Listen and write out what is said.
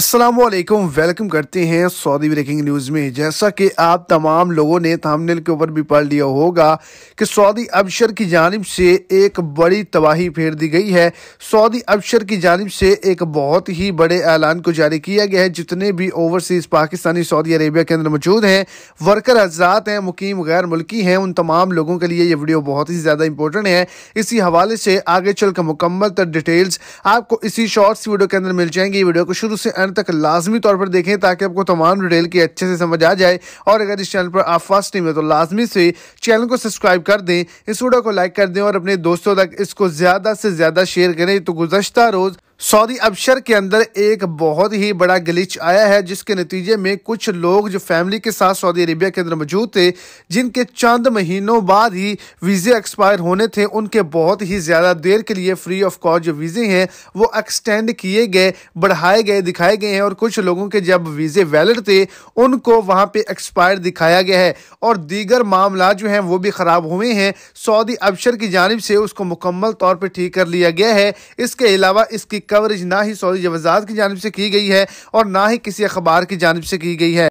Aslam welcome करते हैं Saudi breaking news में जैसा कि आप तमाम लोगों ने थामनेल के ऊपर भी पढ़ लिया होगा कि सऊदी अबशर की जानब से एक बड़ी तबाही फेर दी गई है सऊदी अबशर की जानब से एक बहुत ही बड़े ऐलान को जारी किया गया है जितने भी ओवरसीज़ पाकिस्तानी सऊदी अरेबिया के अंदर मौजूद हैं वर्कर हजरात हैं मुकीम गैर मुल्की हैं उन तमाम लोगों के लिए ये वीडियो बहुत ही ज़्यादा इंपॉर्टेंट है इसी हवाले से आगे चल कर मुकम्मल तर डिटेल्स आपको इसी शॉर्ट्स वीडियो के अंदर मिल जाएंगे वीडियो को शुरू से एंड तक लाजमी तौर पर देखें ताकि आपको तमाम डिटेल की अच्छे से समझ आ जाए और अगर इस चैनल पर आप फर्स्ट टाइम है तो लाजमी से चैनल को सब्सक्राइब कर दें इस वीडियो को लाइक कर दें और अपने दोस्तों तक इसको ज़्यादा से ज़्यादा शेयर करें तो गुजशत रोज़ सऊदी अबशर के अंदर एक बहुत ही बड़ा गलिच आया है जिसके नतीजे में कुछ लोग जो फैमिली के साथ सऊदी अरेबिया के अंदर मौजूद थे जिनके चंद महीनों बाद ही वीज़े एक्सपायर होने थे उनके बहुत ही ज़्यादा देर के लिए फ्री ऑफ कॉस्ट जो वीज़े हैं वो एक्सटेंड किए गए बढ़ाए गए दिखाए गए हैं और कुछ लोगों के जब वीज़े वैलड थे उनको वहाँ पर एक्सपायर दिखाया गया है और दीगर मामला जो हैं वो भी ख़राब हुए हैं सऊदी अबशर की जानब से उसको मुकम्मल तौर पर ठीक कर लिया गया है इसके अलावा इसकी कवरेज ना ही सऊदी जवजात की जानब से की गई है और ना ही किसी अखबार की जानब से की गई है